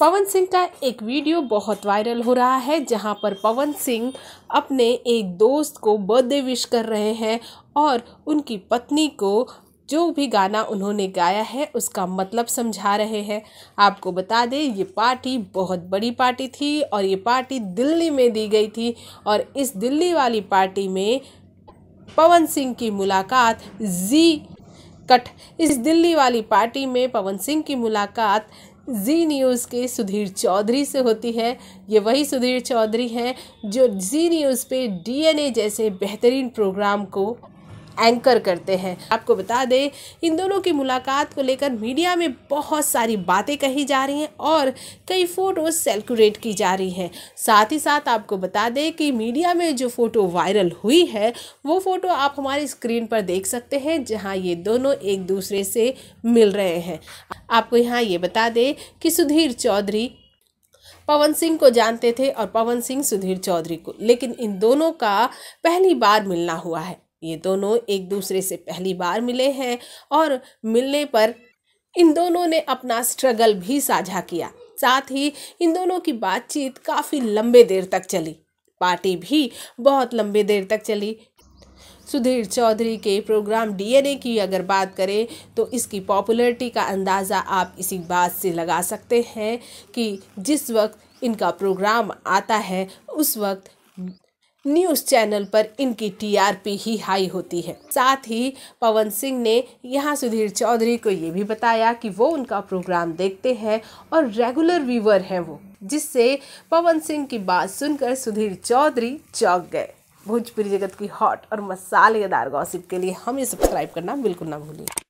पवन सिंह का एक वीडियो बहुत वायरल हो रहा है जहां पर पवन सिंह अपने एक दोस्त को बर्थडे विश कर रहे हैं और उनकी पत्नी को जो भी गाना उन्होंने गाया है उसका मतलब समझा रहे हैं आपको बता दें ये पार्टी बहुत बड़ी पार्टी थी और ये पार्टी दिल्ली में दी गई थी और इस दिल्ली वाली पार्टी में पवन सिंह की मुलाकात जी कट इस दिल्ली वाली पार्टी में पवन सिंह की मुलाकात जी न्यूज़ के सुधीर चौधरी से होती है ये वही सुधीर चौधरी हैं जो जी न्यूज़ पे डीएनए जैसे बेहतरीन प्रोग्राम को एंकर करते हैं आपको बता दें इन दोनों की मुलाकात को लेकर मीडिया में बहुत सारी बातें कही जा रही हैं और कई फोटो सेल्कुलेट की जा रही हैं साथ ही साथ आपको बता दें कि मीडिया में जो फ़ोटो वायरल हुई है वो फ़ोटो आप हमारी स्क्रीन पर देख सकते हैं जहाँ ये दोनों एक दूसरे से मिल रहे हैं आपको यहाँ ये बता दें कि सुधीर चौधरी पवन सिंह को जानते थे और पवन सिंह सुधीर चौधरी को लेकिन इन दोनों का पहली बार मिलना हुआ है ये दोनों एक दूसरे से पहली बार मिले हैं और मिलने पर इन दोनों ने अपना स्ट्रगल भी साझा किया साथ ही इन दोनों की बातचीत काफ़ी लंबे देर तक चली पार्टी भी बहुत लंबे देर तक चली सुधीर चौधरी के प्रोग्राम डीएनए की अगर बात करें तो इसकी पॉपुलैरिटी का अंदाज़ा आप इसी बात से लगा सकते हैं कि जिस वक्त इनका प्रोग्राम आता है उस वक्त न्यूज चैनल पर इनकी टीआरपी ही हाई होती है साथ ही पवन सिंह ने यहाँ सुधीर चौधरी को ये भी बताया कि वो उनका प्रोग्राम देखते हैं और रेगुलर व्यूवर हैं वो जिससे पवन सिंह की बात सुनकर सुधीर चौधरी चौक गए भोजपुरी जगत की हॉट और मसालेदार गॉसिप के लिए हमें सब्सक्राइब करना बिल्कुल ना भूलिए